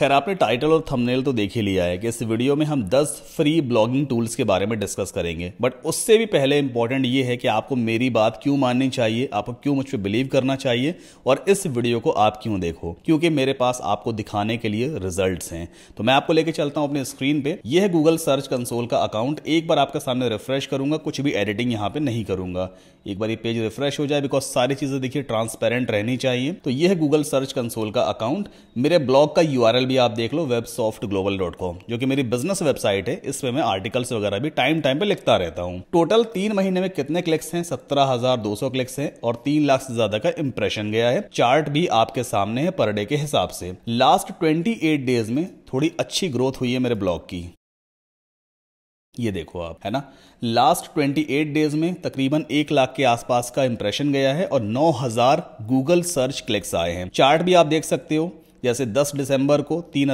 खैर आपने टाइटल और थंबनेल तो देख ही लिया है कि इस वीडियो में हम 10 फ्री ब्लॉगिंग टूल्स के बारे में डिस्कस करेंगे बट उससे भी पहले इंपॉर्टेंट ये है कि आपको मेरी बात क्यों माननी चाहिए आपको क्यों मुझ पर बिलीव करना चाहिए और इस वीडियो को आप क्यों देखो क्योंकि मेरे पास आपको दिखाने के लिए रिजल्ट हैं तो मैं आपको लेकर चलता हूँ अपने स्क्रीन पे यह है गूगल सर्च कंसोल का अकाउंट एक बार आपके सामने रिफ्रेश करूंगा कुछ भी एडिटिंग यहाँ पर नहीं करूंगा एक बार ये पेज रिफ्रेश हो जाए बिकॉज सारी चीजें देखिए ट्रांसपेरेंट रहनी चाहिए तो यह गूगल सर्च कंसोल का अकाउंट मेरे ब्लॉग का यू भी आप देख लो web soft global dot com जो कि मेरी बिजनेस वेबसाइट है इस इसमें मैं आर्टिकल्स वगैरह भी टाइम टाइम पे लिखता रहता हूँ टोटल तीन महीने में कितने क्लिक्स हैं सत्रह हजार दो सौ क्लिक्स हैं और तीन लाख से ज्यादा का इंप्रेशन गया है चार्ट भी आपके सामने है पर डे के हिसाब से लास्ट ट्वेंटी एट डेज में थोड़ी अच्छी ग्रोथ हुई है मेरे ब्लॉग की ये देखो आप है ना लास्ट 28 डेज में तकरीबन एक लाख के आसपास का इंप्रेशन गया है और 9000 गूगल सर्च क्लिक्स आए हैं चार्ट भी आप देख सकते हो जैसे 10 दिसंबर को तीन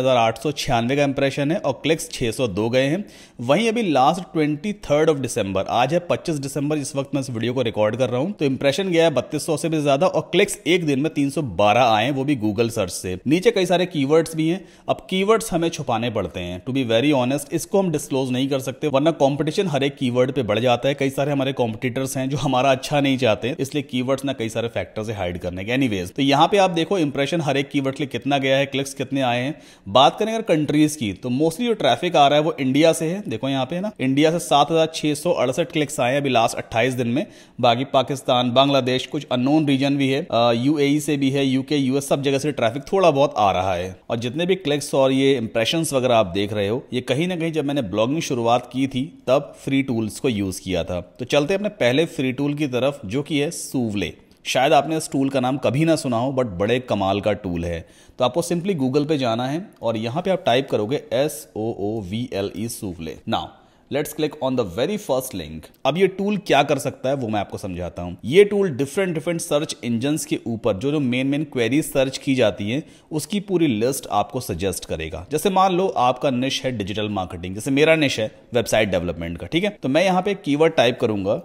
का इंप्रेशन है और क्लिक्स 602 गए हैं वहीं अभी लास्ट ट्वेंटी थर्ड ऑफ दिसंबर आज है 25 दिसंबर इस वक्त मैं इस वीडियो को रिकॉर्ड कर रहा हूं तो इंप्रेशन गया है बत्तीस से भी ज्यादा और क्लिक्स एक दिन में 312 आए वो भी गूगल सर्च से नीचे कई सारे कीवर्ड्स भी हैं अब कीवर्ड्स हमें छुपाने पड़ते हैं टू बी वेरी ऑनेस्ट इसको हम डिस्कलोज नहीं कर सकते वरना कॉम्पिटिशन हर एक की पे बढ़ जाता है कई सारे हमारे कॉम्पिटिटर्स हैं जो हमारा अच्छा नहीं चाहते इसलिए की ना कई सारे फैक्टर्स से हाइड करने के एनी तो यहाँ पे आप देखो इंप्रेशन हर एक की के लिए कितना कितना गया है क्लिक्स कितने आए हैं बात करें अगर कंट्रीज की तो मोस्टली जो ट्रैफिक आ रहा है वो इंडिया से है देखो यहाँ पे है ना इंडिया से सात क्लिक्स आए हैं अभी लास्ट अट्ठाईस दिन में बाकी पाकिस्तान बांग्लादेश कुछ अनोन रीजन भी है यू e से भी है यूके यूएस सब जगह से ट्रैफिक थोड़ा बहुत आ रहा है और जितने भी क्लिक्स और ये इंप्रेशन वगैरह आप देख रहे हो ये कहीं ना कहीं जब मैंने ब्लॉगिंग शुरुआत की थी तब फ्री टूल्स को यूज किया था तो चलते अपने पहले फ्री टूल की तरफ जो कि है सूवले शायद आपने इस टूल का नाम कभी ना सुना हो बट बड़े कमाल का टूल है तो आपको सिंपली गूगल पे जाना है और यहाँ पे आप टाइप करोगे S O O V L E Soovle now let's click on the very first link अब ये टूल क्या कर सकता है वो मैं आपको समझाता हूँ ये tool different different search engine के ऊपर जो जो मेन मेन क्वेरी सर्च की जाती है उसकी पूरी लिस्ट आपको सजेस्ट करेगा जैसे मान लो आपका निश है डिजिटल मार्केटिंग जैसे मेरा निश है वेबसाइट डेवलपमेंट का ठीक है तो मैं यहाँ पे कीवर्ड टाइप करूंगा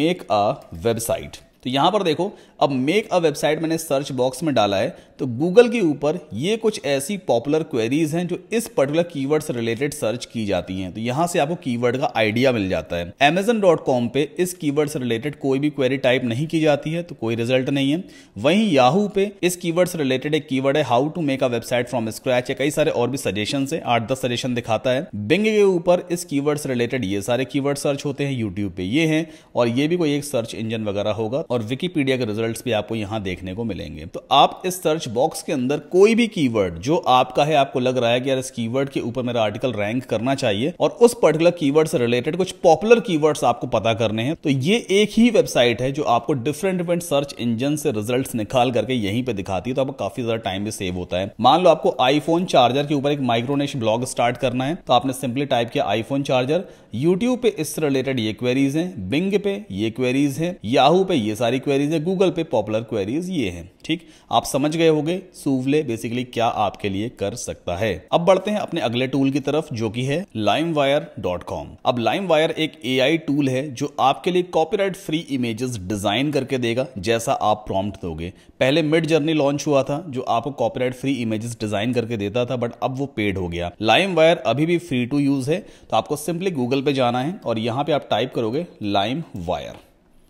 मेक अ वेबसाइट तो यहां पर देखो अब मेक अ वेबसाइट मैंने सर्च बॉक्स में डाला है तो गूगल के ऊपर ये कुछ ऐसी पॉपुलर क्वेरीज हैं जो इस पर्टिकुलर कीवर्ड से रिलेटेड सर्च की जाती हैं तो यहाँ से आपको कीवर्ड का आइडिया मिल जाता है अमेजन डॉट कॉम पे इस कीवर्ड से रिलेटेड कोई भी क्वेरी टाइप नहीं की जाती है तो कोई रिजल्ट नहीं है वहीं याहू पे इस कीवर्ड से रिलेटेड एक कीवर्ड है how to make a website from scratch या कई सारे और भी सजेशन है आठ दस सजेशन दिखाता है बिंग के ऊपर इस कीवर्ड से रिलेटेड ये सारे कीवर्ड सर्च होते हैं यूट्यूब पे ये है और ये भी कोई एक सर्च इंजन वगैरह होगा और विकीपीडिया के रिजल्ट भी आपको यहाँ देखने को मिलेंगे तो आप इस सर्च बॉक्स के अंदर कोई भी कीवर्ड जो आपका है आपको लग रहा है कि यार इस कीवर्ड के ऊपर मेरा आर्टिकल रैंक करना चाहिए और उस पर्टिकुलर कीवर्ड से रिलेटेड कुछ पॉपुलर कीवर्ड्स आपको पता करने हैं तो ये एक ही वेबसाइट है जो आपको डिफरेंट डिफरेंट सर्च इंजन से रिजल्ट निकाल करके यहीं पर दिखाती है तो आपको काफी ज्यादा टाइम भी सेव होता है मान लो आपको आईफोन चार्जर के ऊपर एक माइक्रोनेश ब्लॉग स्टार्ट करना है तो आपने सिंपली टाइप किया आईफोन चार्जर यूट्यूब पे इससे रिलेटेड ये क्वेरीज हैं बिंग पे ये क्वेरीज हैं याहू पे ये सारी क्वेरीज हैं गूगल पे पॉपुलर क्वेरीज ये हैं ठीक आप समझ गए होंगे सूवले बेसिकली क्या आपके लिए कर सकता है अब बढ़ते हैं अपने अगले टूल की तरफ जो कि है LimeWire.com अब LimeWire एक एआई टूल है जो आपके लिए कॉपीराइट फ्री इमेजेस डिजाइन करके देगा जैसा आप प्रॉम्प्ट दोगे पहले मिड जर्नी लॉन्च हुआ था जो आपको कॉपीराइट फ्री इमेजेस डिजाइन करके देता था बट अब वो पेड हो गया लाइम अभी भी फ्री टू यूज है तो आपको सिंपली गूगल पे जाना है और यहाँ पे आप टाइप करोगे लाइम वायर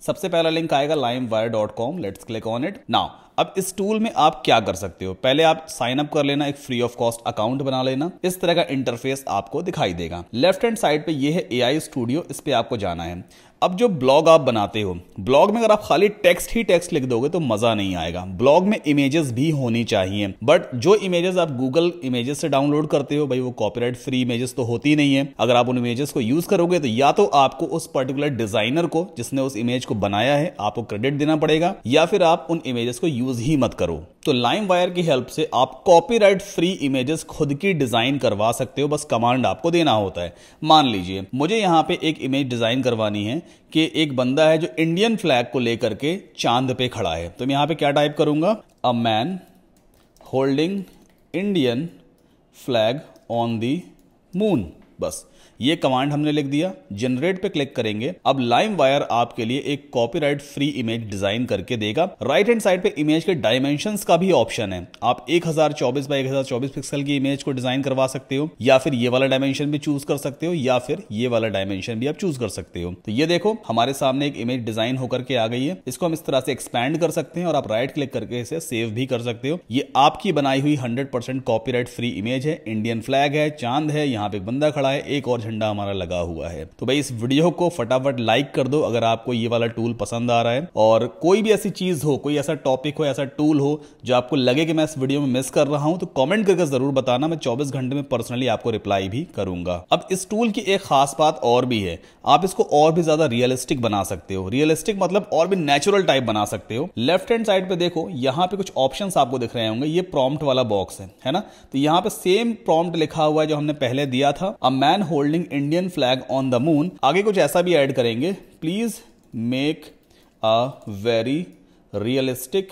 सबसे पहला लिंक आएगा lime wire dot com let's click on it now अब इस टूल में आप क्या कर सकते हो पहले आप साइन अप कर लेना एक फ्री ऑफ कॉस्ट अकाउंट बना लेना इस तरह का इंटरफेस आपको दिखाई देगा लेफ्ट हैंड साइड पे ये है एआई स्टूडियो इस पे आपको जाना है अब जो ब्लॉग आप बनाते हो ब्लॉग में अगर आप खाली टेक्स्ट ही टेक्स्ट लिख दोगे तो मजा नहीं आएगा ब्लॉग में इमेजेस भी होनी चाहिए बट जो इमेजेस आप गूगल इमेजेस से डाउनलोड करते हो भाई वो कॉपीराइट फ्री इमेजेस तो होती नहीं है अगर आप उन इमेजेस को यूज करोगे तो या तो आपको उस पर्टिकुलर डिजाइनर को जिसने उस इमेज को बनाया है आपको क्रेडिट देना पड़ेगा या फिर आप उन इमेजेस को यूज ही मत करो तो लाइम वायर की हेल्प से आप कॉपीराइट फ्री इमेजेस खुद की डिजाइन करवा सकते हो बस कमांड आपको देना होता है मान लीजिए मुझे यहाँ पे एक इमेज डिजाइन करवानी है कि एक बंदा है जो इंडियन फ्लैग को लेकर के चांद पे खड़ा है तो मैं यहां पे क्या टाइप करूंगा a man holding Indian flag on the moon बस ये कमांड हमने लिख दिया जनरेट पे क्लिक करेंगे अब लाइम वायर आपके लिए एक कॉपीराइट फ्री इमेज डिजाइन करके देगा राइट हैंड साइड पे इमेज के डायमेंशन का भी ऑप्शन है आप एक हजार चौबीस बाई एक हजार चौबीस पिक्सल की इमेज को डिजाइन करवा सकते हो या फिर ये वाला डायमेंशन भी चूज कर सकते हो या फिर ये वाला डायमेंशन भी आप चूज कर सकते हो तो ये देखो हमारे सामने एक इमेज डिजाइन होकर के आ गई है इसको हम इस तरह से एक्सपैंड कर सकते हैं और आप राइट क्लिक करके इसे सेव भी कर सकते हो ये आपकी बनाई हुई hundred percent copyright free image है इंडियन फ्लैग है चांद है यहाँ पे बंदा खड़ा है एक और झंडा हमारा लगा हुआ है तो भाई इस वीडियो को फटाफट लाइक कर दो अगर आपको ये वाला टूल पसंद आ रहा है और कोई भी ऐसी चीज़ हो कोई ऐसा टॉपिक हो ऐसा टूल हो जो आपको लगे कि मैं इस वीडियो में मिस कर रहा हूं तो कॉमेंट करके ज़रूर बताना मैं चौबीस घंटे में पर्सनली आपको रिप्लाई भी करूंगा अब इस टूल की एक खास बात और भी है आप इसको और भी ज़्यादा रियलिस्टिक बना सकते हो रियलिस्टिक मतलब और भी नेचुरल टाइप बना सकते हो लेफ्ट हैंड साइड पे देखो यहाँ पे कुछ ऑप्शन आपको दिख रहे होंगे ये प्रॉम्प्ट वाला बॉक्स है है ना तो यहाँ पे सेम प्रॉम्प्ट लिखा हुआ है जो हमने पहले दिया था a man holding printing Indian flag on the moon आगे कुछ ऐसा भी ऐड करेंगे please make a very realistic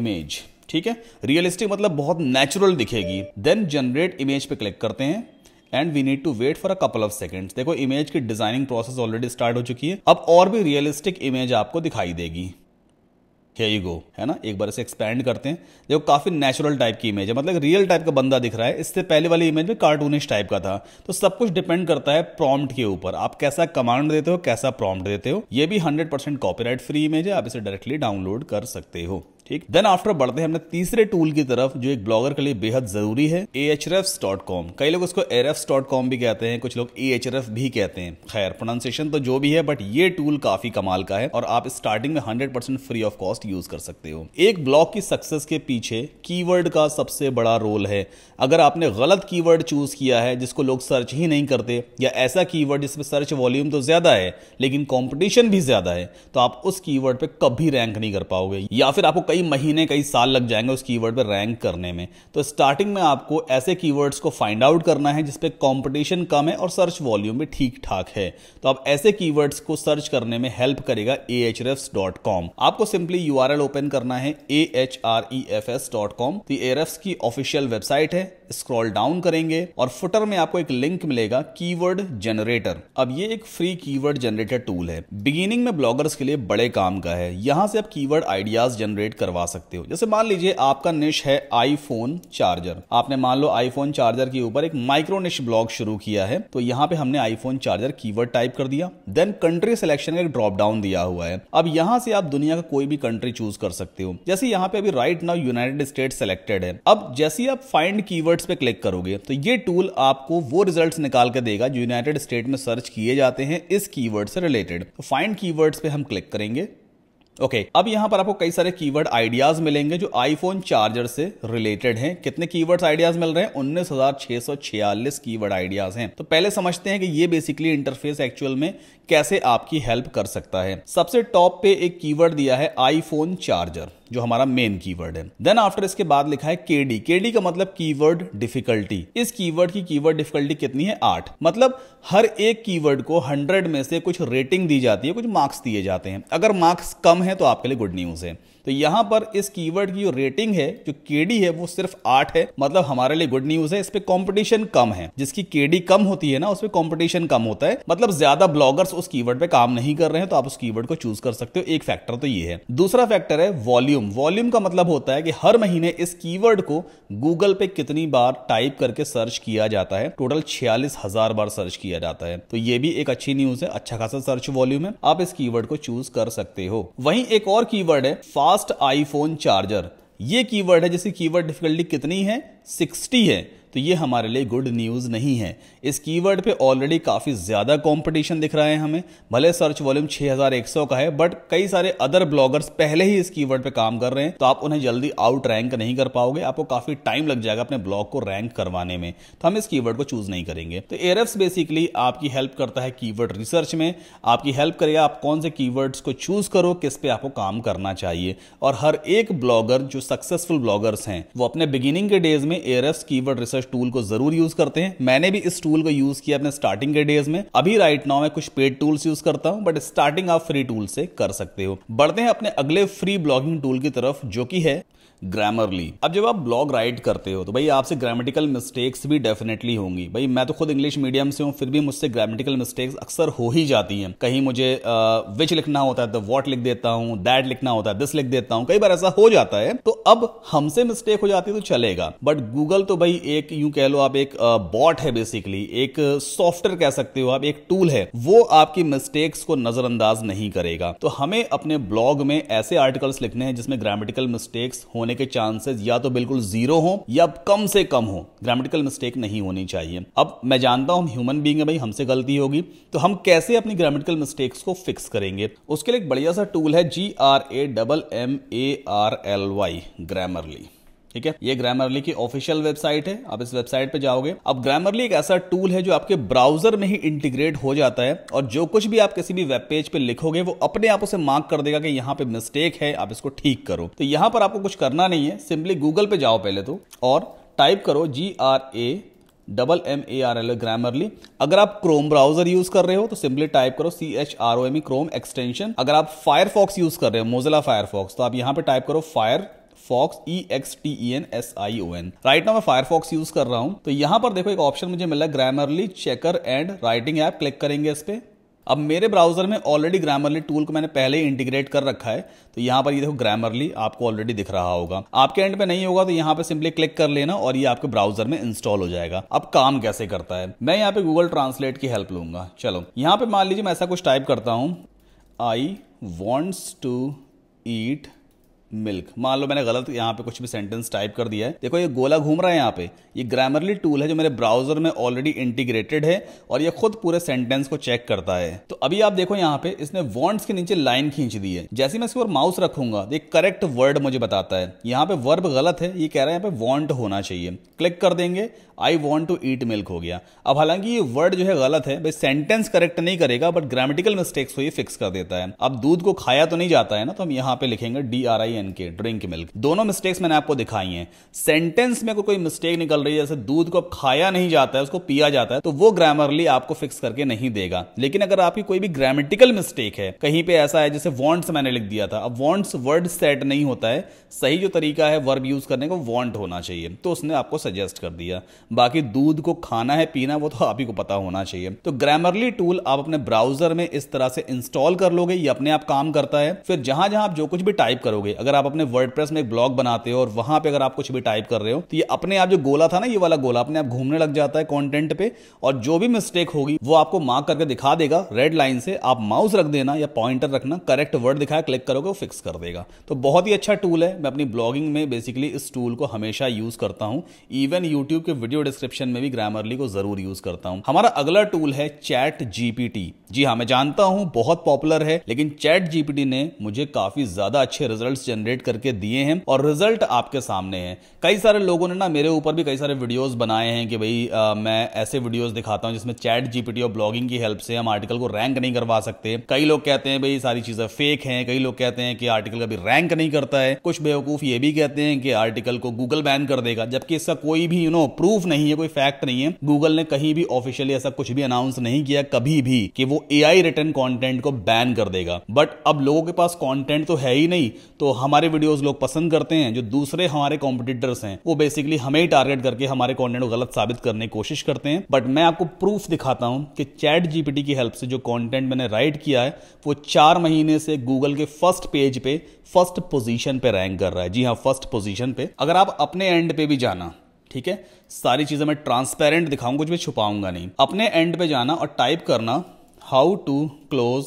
image ठीक है रियलिस्टिक मतलब बहुत नेचुरल दिखेगी देन जनरेट इमेज पे क्लिक करते हैं and we need to wait for a couple of second देखो इमेज की डिजाइनिंग प्रोसेस ऑलरेडी स्टार्ट हो चुकी है अब और भी रियलिस्टिक इमेज आपको दिखाई देगी यू गो है ना एक बार इसे एक्सपैंड करते हैं देखो काफ़ी नेचुरल टाइप की इमेज है मतलब रियल टाइप का बंदा दिख रहा है इससे पहले वाली इमेज में कार्टूनिश टाइप का था तो सब कुछ डिपेंड करता है प्रॉम्प्ट के ऊपर आप कैसा कमांड देते हो कैसा प्रॉम्प्ट देते हो ये भी हंड्रेड परसेंट फ्री इमेज है आप इसे डायरेक्टली डाउनलोड कर सकते हो ठीक देन आफ्टर बढ़ते हैं हमने तीसरे टूल की तरफ जो एक ब्लॉगर के लिए बेहद जरूरी है कॉम कई लोग उसको कॉम भी कहते हैं कुछ लोग एफ भी कहते हैं खैर प्रोनाउंसिएशन तो जो भी है बट ये टूल काफी कमाल का है और आप स्टार्टिंग में hundred percent free of cost use कर सकते हो एक ब्लॉग की सक्सेस के पीछे कीवर्ड का सबसे बड़ा रोल है अगर आपने गलत कीवर्ड चूज किया है जिसको लोग सर्च ही नहीं करते या ऐसा कीवर्ड जिसमें सर्च वॉल्यूम तो ज्यादा है लेकिन कॉम्पिटिशन भी ज्यादा है तो आप उस कीवर्ड पे कभी रैंक नहीं कर पाओगे या फिर आपको कई कई महीने कई साल लग जाएंगे उस कीवर्ड पर रैंक करने में तो स्टार्टिंग में आपको ऐसे कीवर्ड्स को फाइंड आउट करना है जिसपे कंपटीशन कम है और सर्च वॉल्यूम भी ठीक ठाक है तो आप ऐसे कीवर्ड्स को सर्च करने में हेल्प करेगा ahrefs.com आपको सिंपली यूआरएल ओपन करना है A H R E F S ahrefs.com तो एरफ्स की ऑफिशियल वेबसाइट है स्क्रॉल डाउन करेंगे और फुटर में आपको एक लिंक मिलेगा कीवर्ड जनरेटर अब ये एक फ्री कीवर्ड जनरेटर टूल है बिगिनिंग में ब्लॉगर्स के लिए बड़े काम का है यहां से आप कीवर्ड आइडियाज जनरेट कर करवा सकते हो जैसे मान लीजिए आपका निश है आईफोन चार्जर आपने मान लो आईफोन चार्जर के ऊपर एक माइक्रो निश ब्लॉग शुरू किया है तो यहाँ पे हमने आईफोन चार्जर कीवर्ड टाइप कर दिया देन कंट्री सिलेक्शन का एक ड्रॉप डाउन दिया हुआ है अब यहाँ से आप दुनिया का कोई भी कंट्री चूज कर सकते हो जैसे यहाँ पे अभी right now United State selected है अब जैसे आप फाइंड की पे क्लिक करोगे तो ये टूल आपको वो रिजल्ट निकाल के देगा जो यूनाइटेड स्टेट में सर्च किए जाते हैं इस कीवर्ड से रिलेटेड फाइंड कीवर्ड्स पे हम क्लिक करेंगे ओके okay, अब यहां पर आपको कई सारे कीवर्ड आइडियाज मिलेंगे जो आईफोन चार्जर से रिलेटेड हैं कितने कीवर्ड्स आइडियाज मिल रहे हैं उन्नीस हजार छह सौ छियालीस कीवर्ड आइडियाज हैं तो पहले समझते हैं कि ये बेसिकली इंटरफेस एक्चुअल में कैसे आपकी हेल्प कर सकता है सबसे टॉप पे एक कीवर्ड दिया है आईफोन चार्जर जो हमारा मेन कीवर्ड है देन आफ्टर इसके बाद लिखा है केडी केडी का मतलब कीवर्ड डिफिकल्टी इस कीवर्ड की कीवर्ड डिफिकल्टी कितनी है आठ मतलब हर एक कीवर्ड को हंड्रेड में से कुछ रेटिंग दी जाती है कुछ मार्क्स दिए जाते हैं अगर मार्क्स कम है तो आपके लिए गुड न्यूज है तो यहाँ पर इस कीवर्ड की जो रेटिंग है जो केडी है वो सिर्फ आठ है मतलब हमारे लिए गुड न्यूज है इस पर कॉम्पिटिशन कम है जिसकी केडी कम होती है ना उसमें कॉम्पिटिशन कम होता है मतलब ज्यादा ब्लॉगर्स उस कीवर्ड पे काम नहीं कर रहे हैं तो आप उस कीवर्ड को चूज कर सकते हो एक फैक्टर तो ये है दूसरा फैक्टर है वॉल्यूम वॉल्यूम का मतलब होता है कि हर महीने इस कीवर्ड को गूगल पे कितनी बार टाइप करके सर्च किया जाता है टोटल छियालीस हजार बार सर्च किया जाता है तो ये भी एक अच्छी न्यूज है अच्छा खासा सर्च वॉल्यूम है आप इस कीवर्ड को चूज कर सकते हो वहीं एक और कीवर्ड है फास्ट फास्ट आईफोन चार्जर ये कीवर्ड है जैसे कीवर्ड डिफिकल्टी कितनी है 60 है तो ये हमारे लिए गुड न्यूज़ नहीं है इस कीवर्ड पे ऑलरेडी काफ़ी ज़्यादा कंपटीशन दिख रहा है हमें भले सर्च वॉल्यूम 6100 का है बट कई सारे अदर ब्लॉगर्स पहले ही इस कीवर्ड पे काम कर रहे हैं तो आप उन्हें जल्दी आउट रैंक नहीं कर पाओगे आपको काफ़ी टाइम लग जाएगा अपने ब्लॉग को रैंक करवाने में तो हम इस की को चूज़ नहीं करेंगे तो एयर बेसिकली आपकी हेल्प करता है कीवर्ड रिसर्च में आपकी हेल्प करेगा आप कौन से की को चूज़ करो किस पे आपको काम करना चाहिए और हर एक ब्लॉगर जो सक्सेसफुल ब्लॉगर्स हैं वो अपने बिगिनिंग के डेज में air keyword research research tool को जरूर यूज करते हैं मैंने भी इस टूल को यूज किया अपने स्टार्टिंग के डेज में अभी राइट नाउ मैं कुछ पेड टूल्स यूज करता हूं बट स्टार्टिंग आप फ्री टूल से कर सकते हो बढ़ते हैं अपने अगले फ्री ब्लॉगिंग टूल की तरफ जो कि है ग्रामरली अब जब आप ब्लॉग राइट करते हो तो भाई आपसे ग्रामेटिकल मिस्टेक्स भी डेफिनेटली होंगी भाई मैं तो खुद इंग्लिश मीडियम से हूँ फिर भी मुझसे ग्रामेटिकल मिस्टेक्स अक्सर हो ही जाती हैं कहीं मुझे विच लिखना होता है तो वॉट लिख देता हूँ दैट लिखना होता है दिस लिख देता हूँ कई बार ऐसा हो जाता है तो अब हमसे मिस्टेक हो जाती है तो चलेगा बट गूगल तो भाई एक यूं कह लो आप एक बॉट है बेसिकली एक सॉफ्टवेयर कह सकते हो आप एक टूल है वो आपकी मिस्टेक्स को नजरअंदाज नहीं करेगा तो हमें अपने ब्लॉग में ऐसे आर्टिकल्स लिखने हैं जिसमें ग्रामेटिकल मिस्टेक्स होने होने के चांसेस या तो बिल्कुल जीरो हो या कम से कम हो ग्रामेटिकल मिस्टेक नहीं होनी चाहिए अब मैं जानता हूं ह्यूमन बींग भाई हमसे गलती होगी तो हम कैसे अपनी ग्रामेटिकल मिस्टेक्स को फिक्स करेंगे उसके लिए एक बढ़िया सा टूल है G R A double M A R L Y Grammarly ठीक है ये ग्रामरली की ऑफिशियल वेबसाइट है आप इस वेबसाइट पे जाओगे अब ग्रामरली एक ऐसा टूल है जो आपके ब्राउजर में ही इंटीग्रेट हो जाता है और जो कुछ भी आप किसी भी वेब पेज पे लिखोगे वो अपने आप उसे मार्क कर देगा कि यहाँ पे मिस्टेक है आप इसको ठीक करो तो यहाँ पर आपको कुछ करना नहीं है सिंपली गूगल पे जाओ पहले तो और टाइप करो G R A double M A R L Grammarly अगर आप क्रोम ब्राउजर यूज कर रहे हो तो सिंपली टाइप करो C H R O M E Chrome extension अगर आप फायरफॉक्स यूज कर रहे हो मोजिला फायरफॉक्स तो आप यहाँ पे टाइप करो Firefox E X T E N S I O N right ना मैं फायरफॉक्स यूज कर रहा हूं तो यहां पर देखो एक ऑप्शन मुझे मिला Grammarly checker and writing app click करेंगे इस पर अब मेरे ब्राउजर में ऑलरेडी ग्रामरली टूल को मैंने पहले ही इंटीग्रेट कर रखा है तो यहां पर ये देखो ग्रामरली आपको ऑलरेडी दिख रहा होगा आपके एंड पे नहीं होगा तो यहां पे सिंपली क्लिक कर लेना और ये आपके ब्राउजर में इंस्टॉल हो जाएगा अब काम कैसे करता है मैं यहां पे गूगल ट्रांसलेट की हेल्प लूंगा चलो यहां पर मान लीजिए मैं ऐसा कुछ टाइप करता हूं I wants to eat milk मान लो मैंने गलत यहाँ पे कुछ भी सेंटेंस टाइप कर दिया है देखो ये गोला घूम रहा है यहाँ पे ये ग्रामरली टूल है जो मेरे ब्राउजर में ऑलरेडी इंटीग्रेटेड है और ये खुद पूरे सेंटेंस को चेक करता है तो अभी आप देखो यहाँ पे इसने वॉन्ट्स के नीचे लाइन खींच दी है जैसे मैं इसके ऊपर माउस रखूंगा ये करेक्ट वर्ड मुझे बताता है यहाँ पे वर्ब गलत है ये कह रहा है यहाँ पे वॉन्ट होना चाहिए क्लिक कर देंगे I want to eat milk हो गया अब हालांकि ये वर्ड जो है गलत है भाई सेंटेंस करेक्ट नहीं करेगा बट ग्रामेटिकल मिस्टेक्स को ये फिक्स कर देता है अब दूध को खाया तो नहीं जाता है ना तो हम यहाँ पे लिखेंगे D R I N K drink milk दोनों मिस्टेक्स मैंने आपको दिखाई है सेंटेंस में को कोई मिस्टेक निकल रही है जैसे दूध को अब खाया नहीं जाता है उसको पिया जाता है तो वो ग्रामरली आपको फिक्स करके नहीं देगा लेकिन अगर आपकी कोई भी ग्रामेटिकल मिस्टेक है कहीं पे ऐसा है जैसे वॉन्ट्स मैंने लिख दिया था अब वॉन्ट्स वर्ड सेट नहीं होता है सही जो तरीका है वर्ब यूज करने को वॉन्ट होना चाहिए तो उसने आपको सजेस्ट कर दिया बाकी दूध को खाना है पीना वो तो आप ही को पता होना चाहिए तो ग्रामरली टूल आप अपने ब्राउजर में इस तरह से इंस्टॉल कर लोगे ये अपने आप काम करता है फिर जहां जहां आप जो कुछ भी टाइप करोगे अगर आप अपने वर्ड में एक ब्लॉग बनाते हो और वहां पर अगर आप कुछ भी टाइप कर रहे हो तो ये अपने आप जो गोला था ना ये वाला गोला अपने आप घूमने लग जाता है कॉन्टेंट पे और जो भी मिस्टेक होगी वो आपको मार्क करके दिखा देगा रेड लाइन से आप माउस रख देना या पॉइंटर रखना करेक्ट वर्ड दिखाया क्लिक करोगे वो फिक्स कर देगा तो बहुत ही अच्छा टूल है मैं अपनी ब्लॉगिंग में बेसिकली इस टूल को हमेशा यूज करता हूँ इवन यूट्यूब के वीडियो वीडियो डिस्क्रिप्शन में भी ग्रामरली को जरूर यूज करता हूँ हमारा अगला टूल है चैट जीपीटी जी हाँ मैं जानता हूँ बहुत पॉपुलर है लेकिन चैट जीपीटी ने मुझे काफी ज्यादा अच्छे रिजल्ट जनरेट करके दिए हैं और रिजल्ट आपके सामने है कई सारे लोगों ने ना मेरे ऊपर भी कई सारे वीडियोज बनाए हैं कि भाई मैं ऐसे वीडियोज दिखाता हूँ जिसमें चैट जीपीटी और ब्लॉगिंग की हेल्प से हम आर्टिकल को रैंक नहीं करवा सकते कई लोग कहते हैं भाई सारी चीजें फेक हैं कई लोग कहते हैं कि आर्टिकल कभी रैंक नहीं करता है कुछ बेवकूफ ये भी कहते हैं कि आर्टिकल को गूगल बैन कर देगा जबकि इसका कोई भी यू नो प्रूफ नहीं है कोई फैक्ट नहीं है गूगल ने कहीं भी ऑफिशियली ऐसा कुछ भी अनाउंस नहीं किया कभी भी कि वो ए आई रिटर्न कॉन्टेंट को बैन कर देगा बट अब लोगों के पास कॉन्टेंट तो है ही नहीं तो हमारे वीडियोस लोग पसंद करते हैं जो दूसरे हमारे कॉम्पिटिटर्स हैं वो बेसिकली हमें ही टारगेट करके हमारे कॉन्टेंट को गलत साबित करने की कोशिश करते हैं बट मैं आपको प्रूफ दिखाता हूं कि चैट जीपीटी की हेल्प से जो कॉन्टेंट मैंने राइट किया है वो चार महीने से गूगल के फर्स्ट पेज पे फर्स्ट पोजीशन पे रैंक कर रहा है जी हाँ फर्स्ट पोजीशन पे अगर आप अपने एंड पे भी जाना ठीक है सारी चीज़ें मैं ट्रांसपेरेंट दिखाऊंगा कुछ भी छुपाऊंगा नहीं अपने एंड पे जाना और टाइप करना हाउ टू क्लोज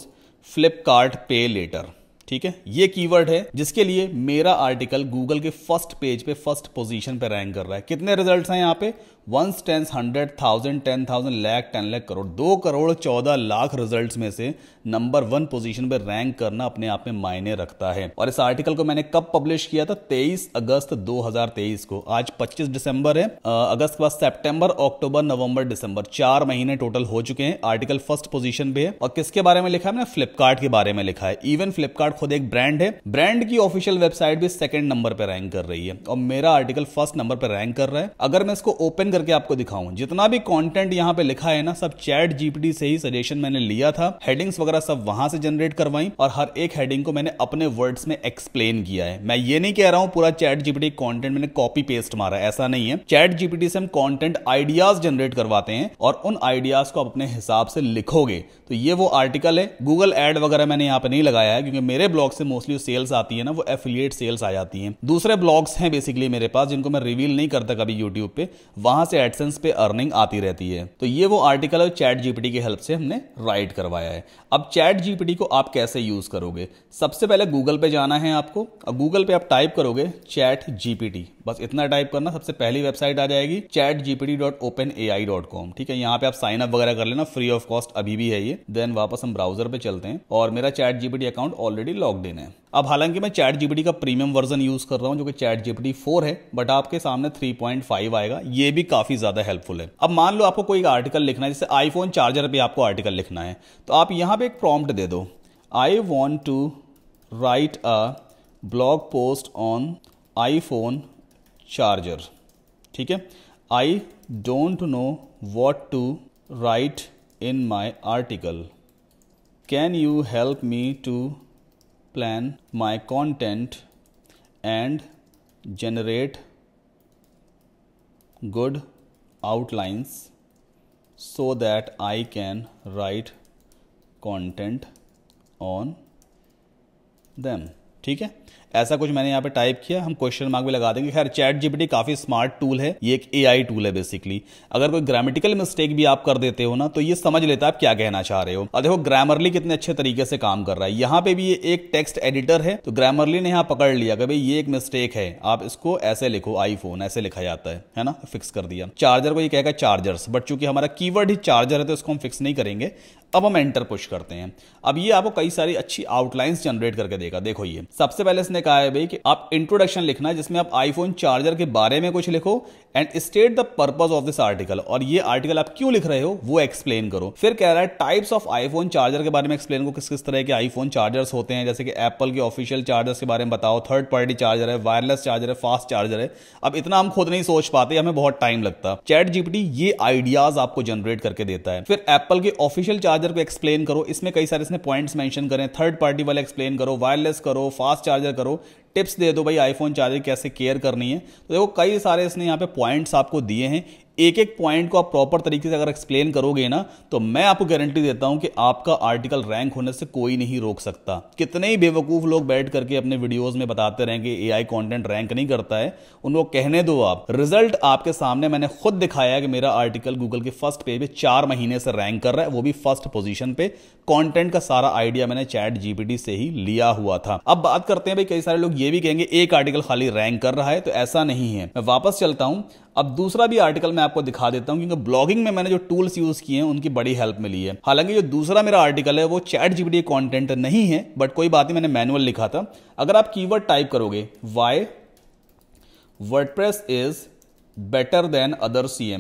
फ्लिपकार्ट पे लेटर ठीक है ये कीवर्ड है जिसके लिए मेरा आर्टिकल गूगल के फर्स्ट पेज पे फर्स्ट पोजीशन पे रैंक कर रहा है कितने रिजल्ट्स हैं यहाँ पे ones tens hundred thousand ten thousand lakh ten lakh crore दो करोड़ चौदह लाख रिजल्ट्स में से नंबर वन पोजीशन पर रैंक करना अपने आप में मायने रखता है और इस आर्टिकल को मैंने कब पब्लिश किया था 23 अगस्त 2023 को आज 25 दिसंबर है अगस्त के बाद सेप्टेम्बर अक्टूबर नवंबर दिसंबर चार महीने टोटल हो चुके हैं आर्टिकल फर्स्ट पोजिशन पे है और किसके बारे में लिखा है मैंने फ्लिपकार्ट के बारे में लिखा है इवन फ्लिपकार्ट खुद एक ब्रांड है ब्रांड की ऑफिशियल वेबसाइट भी सेकंड नंबर पर रैंक कर रही है और मेरा आर्टिकल फर्स्ट नंबर पर रैंक कर रहा है अगर मैं इसको ओपन करके आपको दिखाऊं जितना भी कंटेंट यहाँ पे लिखा है ना सब चैट जीपीटी से ही सजेशन मैंने लिया था हेडिंग्स वगैरह सब वहां से जनरेट करवाई और हर एक हेडिंग को मैंने अपने वर्ड्स में एक्सप्लेन किया है मैं ये नहीं कह रहा हूँ पूरा चैट जीपीटी कॉन्टेंट मैंने कॉपी पेस्ट मारा ऐसा नहीं है चैट जीपीटी से हम कॉन्टेंट आइडियाज जनरेट करवाते हैं और उन आइडियाज को अपने हिसाब से लिखोगे तो ये वो आर्टिकल है गूगल एड वगैरह मैंने यहाँ पे नहीं लगाया है क्योंकि मेरे ब्लॉग से मोस्टली सेल्स आती है ना वो एफिलियट सेल्स आ जाती है दूसरे ब्लॉग्स हैं बेसिकली मेरे पास जिनको मैं रिवील नहीं करता कभी यूट्यूब पे वहां वहां से एडसेंस पे अर्निंग आती रहती है तो ये वो आर्टिकल है चैट जीपीटी की हेल्प से हमने राइट करवाया है अब चैट जीपीटी को आप कैसे यूज करोगे सबसे पहले गूगल पे जाना है आपको गूगल पे आप टाइप करोगे चैट जीपीटी बस इतना टाइप करना सबसे पहली वेबसाइट आ जाएगी chat GPT dot open A I dot com ठीक है यहाँ पे आप साइन अप वगैरह कर लेना फ्री ऑफ कॉस्ट अभी भी है ये देन वापस हम ब्राउजर पे चलते हैं और मेरा chat GPT account already log in है अब हालांकि मैं चैट जीपीडी का प्रीमियम वर्जन यूज कर रहा हूँ जो कि चैट जीपीडी फोर है बट आपके सामने थ्री पॉइंट फाइव आएगा ये भी काफी ज्यादा हेल्पफुल है अब मान लो आपको कोई आर्टिकल लिखना है जैसे आईफोन चार्जर पे आपको आर्टिकल लिखना है तो आप यहाँ पे एक प्रॉम्प्ट दे दो I want to write a blog post on iPhone charger ठीक I I don't know what to write in my article can you help me to plan my content and generate good outlines so that I can write content on them ठीक है ऐसा कुछ मैंने यहाँ पे type किया हम question mark भी लगा देंगे खैर चैट जीपीटी काफी स्मार्ट टूल है ये एक एआई टूल है बेसिकली अगर कोई ग्रामेटिकल मिस्टेक भी आप कर देते हो ना तो ये समझ लेता है आप क्या कहना चाह रहे हो और देखो ग्रामरली कितने अच्छे तरीके से काम कर रहा है यहाँ पे भी ये एक टेक्स्ट एडिटर है तो ग्रामरली ने यहाँ पकड़ लिया कि भाई ये एक मिस्टेक है आप इसको ऐसे लिखो आईफोन ऐसे लिखा जाता है है ना फिक्स कर दिया चार्जर को ये कहेगा चार्जर्स बट चूंकि हमारा कीवर्ड ही चार्जर है तो इसको हम फिक्स नहीं करेंगे अब हम एंटर पुश करते हैं अब ये आपको कई सारी अच्छी आउटलाइंस जनरेट करके देगा देखो ये सबसे पहले एस ने कहा है भाई कि आप इंट्रोडक्शन लिखना जिसमें आप आईफोन चार्जर के बारे में कुछ लिखो and state the purpose of this article और ये आर्टिकल आप क्यों लिख रहे हो वो एक्सप्लेन करो फिर कह रहा है टाइप्स ऑफ आईफोन चार्जर के बारे में एक्सप्लेन को किस किस तरह के आईफोन चार्जर्स होते हैं जैसे कि एप्पल के ऑफिशियल चार्जर्स के बारे में बताओ थर्ड पार्टी चार्जर है वायरलेस चार्जर है फास्ट चार्जर है अब इतना हम खुद नहीं सोच पाते हमें बहुत टाइम लगता चैट जीपीटी ये आइडियाज आपको जनरेट करके देता है फिर एप्पल के ऑफिशियल चार्जर को एक्सप्लेन करो इसमें कई सारे इसने पॉइंट्स मेंशन करें थर्ड पार्टी वाले एक्सप्लेन करो वायरलेस करो फास्ट चार्जर करो टिप्स दे दो भाई आईफोन चार्जर कैसे केयर करनी है तो देखो कई सारे इसने यहाँ पे पॉइंट्स आपको दिए हैं एक एक पॉइंट को आप प्रॉपर तरीके से अगर एक्सप्लेन करोगे ना तो मैं आपको गारंटी देता हूं कि आपका आर्टिकल रैंक होने से कोई नहीं रोक सकता कितने ही बेवकूफ़ लोग बैठ करके अपने वीडियोस में बताते रहें कि एआई कंटेंट रैंक नहीं करता है उनको कहने दो आप रिजल्ट आपके सामने मैंने खुद दिखाया कि मेरा आर्टिकल गूगल के फर्स्ट पेज पे चार महीने से रैंक कर रहा है वो भी फर्स्ट पोजिशन पे कंटेंट का सारा आइडिया मैंने चैट जीपीटी से ही लिया हुआ था अब बात करते हैं भाई कई सारे लोग ये भी कहेंगे एक आर्टिकल खाली रैंक कर रहा है तो ऐसा नहीं है मैं वापस चलता हूं अब दूसरा भी आर्टिकल मैं आपको दिखा देता हूं क्योंकि ब्लॉगिंग में मैंने जो टूल्स यूज किए हैं उनकी बड़ी हेल्प मिली है हालांकि जो दूसरा मेरा आर्टिकल है वो चैट जीपीटी कॉन्टेंट नहीं है बट कोई बात नहीं मैंने मैनुअल लिखा था अगर आप की टाइप करोगे why word is better than other सी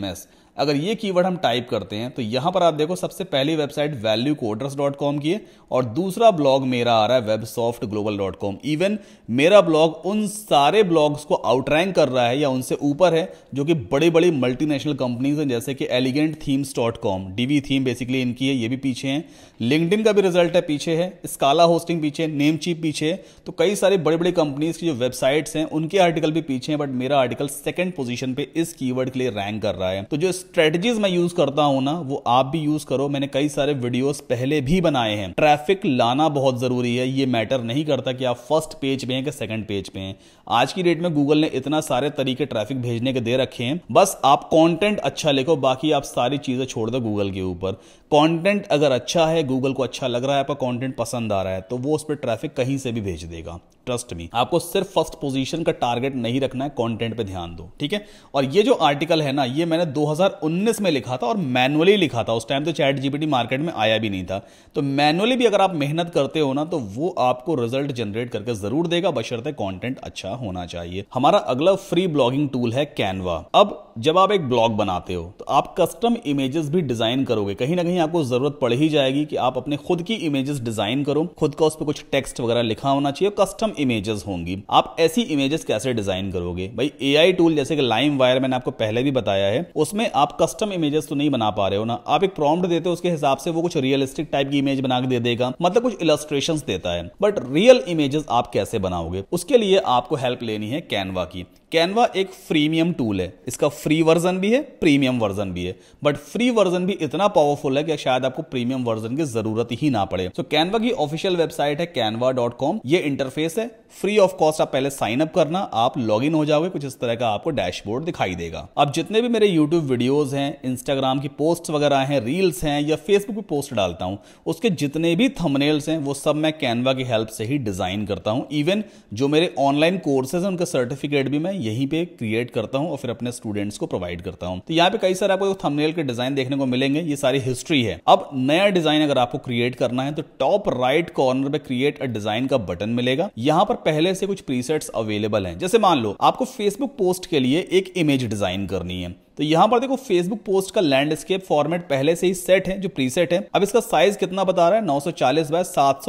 अगर ये कीवर्ड हम टाइप करते हैं तो यहां पर आप देखो सबसे पहली website value coders dot com की है और दूसरा ब्लॉग मेरा आ रहा है web soft global dot com even मेरा ब्लॉग उन सारे ब्लॉग्स को आउटरैंक कर रहा है या उनसे ऊपर है जो कि बड़ी बड़ी मल्टीनेशनल कंपनीज हैं जैसे कि elegant themes dot com DV theme basically इनकी है ये भी पीछे है लिंकडिन का भी रिजल्ट है पीछे है स्काला होस्टिंग पीछे नेम चीप पीछे तो कई सारी बड़ी बड़ी कंपनीज की जो वेबसाइट्स हैं उनके आर्टिकल भी पीछे हैं बट मेरा आर्टिकल सेकंड पोजीशन पे इस कीवर्ड के लिए रैंक कर रहा है तो जो स्ट्रेटजीज मैं यूज करता हूं ना वो आप भी यूज करो मैंने कई सारे वीडियोस पहले भी बनाए हैं ट्रैफिक लाना बहुत जरूरी है ये मैटर नहीं करता कि आप फर्स्ट पेज पे हैं कि सेकंड पेज पे हैं आज की डेट में गूगल ने इतना सारे तरीके ट्रैफिक भेजने के दे रखे हैं बस आप कॉन्टेंट अच्छा लिखो बाकी आप सारी चीजें छोड़ दो गूगल के ऊपर कॉन्टेंट अगर अच्छा है गूगल को अच्छा लग रहा है आपका कॉन्टेंट पसंद आ रहा है तो वो उस पर ट्रैफिक कहीं से भी भेज देगा ट्रस्ट मी आपको सिर्फ फर्स्ट पोजीशन का टारगेट नहीं रखना है कॉन्टेंट पे ध्यान दो ठीक है और ये जो आर्टिकल है ना ये मैंने 2000 2019 में लिखा था और मैनुअली लिखा था उस टाइम तो चैट जीपीटी मार्केट में आया भी नहीं था तो मैनुअली भी अगर आप मेहनत करते हो ना तो वो आपको रिजल्ट जनरेट करके जरूर देगा बशर्ते कंटेंट अच्छा होना चाहिए हमारा अगला फ्री ब्लॉगिंग टूल है कैनवा अब जब आप एक ब्लॉग बनाते हो तो आप कस्टम इमेजेस भी डिजाइन करोगे कहीं ना कहीं आपको जरूरत पड़ ही जाएगी कि आप अपने खुद की इमेजेस डिजाइन करो खुद का उस पर कुछ टेक्स्ट वगैरह लिखा होना चाहिए कस्टम इमेजेस होंगी आप ऐसी इमेजेस कैसे डिजाइन करोगे भाई एआई टूल जैसे कि लाइम वायर मैंने आपको पहले भी बताया है उसमें आप कस्टम इमेजेस तो नहीं बना पा रहे हो ना आप एक प्रॉम्प्ट देते हो उसके हिसाब से वो कुछ रियलिस्टिक टाइप की इमेज बना के दे देगा मतलब कुछ इलस्ट्रेशन देता है बट रियल इमेजेस आप कैसे बनाओगे उसके लिए आपको हेल्प लेनी है कैनवा की कैनवा एक फ्रीमियम टूल है इसका फ्री वर्जन भी है प्रीमियम वर्जन भी है बट फ्री वर्जन भी इतना पावरफुल है कि शायद आपको प्रीमियम वर्जन की जरूरत ही ना पड़े तो so, कैनवा की ऑफिशियल वेबसाइट है कैनवा डॉट कॉम ये इंटरफेस है फ्री ऑफ कॉस्ट आप पहले साइन अप करना आप लॉग इन हो जाओगे कुछ इस तरह का आपको डैशबोर्ड दिखाई देगा अब जितने भी मेरे यूट्यूब वीडियोज हैं इंस्टाग्राम की पोस्ट वगैरह हैं रील्स हैं या फेसबुक पे पोस्ट डालता हूँ उसके जितने भी थंबनेल्स हैं वो सब मैं कैनवा की हेल्प से ही डिजाइन करता हूँ इवन जो मेरे ऑनलाइन कोर्सेज हैं उनका सर्टिफिकेट भी मैं यहीं पे क्रिएट करता हूँ और फिर अपने स्टूडेंट्स को प्रोवाइड करता हूँ तो यहाँ पे कई सारे आपको थंबनेल के डिजाइन देखने को मिलेंगे ये सारी हिस्ट्री है अब नया डिजाइन अगर आपको क्रिएट करना है तो टॉप राइट कॉर्नर पे क्रिएट अ डिजाइन का बटन मिलेगा यहाँ पर पहले से कुछ प्रीसेट्स अवेलेबल हैं जैसे मान लो आपको फेसबुक पोस्ट के लिए एक इमेज डिजाइन करनी है तो यहां पर देखो फेसबुक पोस्ट का लैंडस्केप फॉर्मेट पहले से ही सेट है जो प्रीसेट है अब इसका साइज कितना बता रहा है 940 बाय सात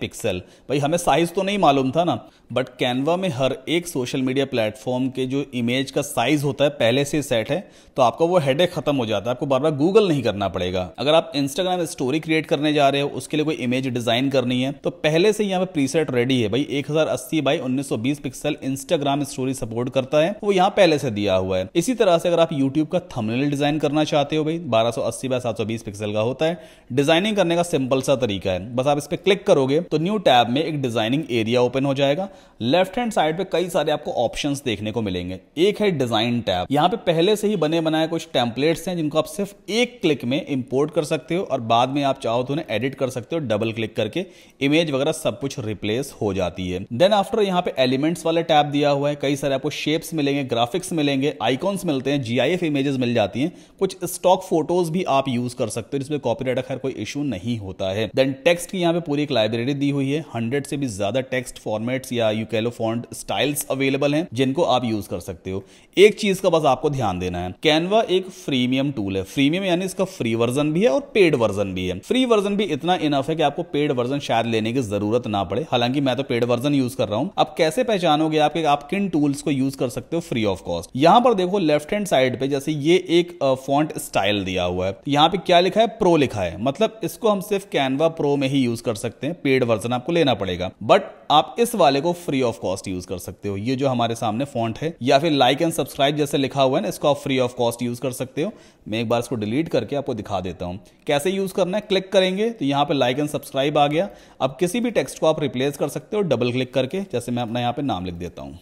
पिक्सल भाई हमें साइज तो नहीं मालूम था ना बट कैनवा में हर एक सोशल मीडिया प्लेटफॉर्म के जो इमेज का साइज होता है पहले से सेट है तो आपका वो हेड खत्म हो जाता है आपको बार बार गूगल नहीं करना पड़ेगा अगर आप इंस्टाग्राम स्टोरी क्रिएट करने जा रहे हो उसके लिए कोई इमेज डिजाइन करनी है तो पहले से यहाँ पे प्रीसेट रेडी है भाई एक बाई अस्सी पिक्सल इंस्टाग्राम स्टोरी सपोर्ट करता है वो यहाँ पहले से दिया हुआ है इसी तरह से अगर आप यूट्यूब का थंबनेल डिज़ाइन करना चाहते हो भाई 1280 बाय 720 पिक्सल का होता है डिजाइनिंग करने का सिंपल सा तरीका है बस आप इस पर क्लिक करोगे तो न्यू टैब में एक डिजाइनिंग एरिया ओपन हो जाएगा लेफ्ट हैंड साइड पे कई सारे आपको ऑप्शन देखने को मिलेंगे एक है डिजाइन टैब यहाँ पे पहले से ही बने बनाए कुछ टेम्पलेट्स हैं जिनको आप सिर्फ एक क्लिक में इंपोर्ट कर सकते हो और बाद में आप चाहो तो उन्हें एडिट कर सकते हो डबल क्लिक करके इमेज वगैरह सब कुछ रिप्लेस हो जाती है देन आफ्टर यहाँ पे एलिमेंट्स वाले टैब दिया हुआ है कई सारे आपको शेप्स मिलेंगे ग्राफिक्स मिलेंगे आइकॉन्स मिलते हैं जीआईएफ इमेजेस मिल जाती हैं कुछ स्टॉक फोटोज भी आप यूज कर सकते हो जिसमें कॉपीराइट का खैर कोई इशू नहीं होता है देन टेक्स्ट की यहाँ पे पूरी एक लाइब्रेरी दी हुई है हंड्रेड से भी ज्यादा टेक्स्ट फॉर्मेट्स या यूकेलो फॉन्ट स्टाइल्स अवेलेबल हैं जिनको आप यूज कर सकते हो एक चीज का बस आपको ध्यान देना है कैनवा एक फ्रीमियम टूल है फ्रीमियम यानी इसका फ्री वर्जन भी है और पेड वर्जन भी है फ्री वर्जन भी इतना इनफ है कि आपको पेड वर्जन शायद लेने की जरूरत ना पड़े हालांकि मैं तो पेड वर्जन यूज कर रहा हूं अब कैसे पहचानोगे आप, आप किन टूल्स को यूज कर सकते हो फ्री ऑफ कॉस्ट यहां पर देखो लेफ्ट हैंड साइड साइड पे जैसे ये एक फॉन्ट स्टाइल दिया हुआ है यहाँ पे क्या लिखा है प्रो लिखा है मतलब इसको हम सिर्फ कैनवा प्रो में ही यूज कर सकते हैं पेड वर्जन आपको लेना पड़ेगा बट आप इस वाले को फ्री ऑफ कॉस्ट यूज कर सकते हो ये जो हमारे सामने फॉन्ट है या फिर लाइक एंड सब्सक्राइब जैसे लिखा हुआ है ना इसको आप फ्री ऑफ कॉस्ट यूज कर सकते हो मैं एक बार इसको डिलीट करके आपको दिखा देता हूँ कैसे यूज करना है क्लिक करेंगे तो यहाँ पे लाइक एंड सब्सक्राइब आ गया अब किसी भी टेक्स्ट को आप रिप्लेस कर सकते हो डबल क्लिक करके जैसे मैं अपना यहाँ पे नाम लिख देता हूँ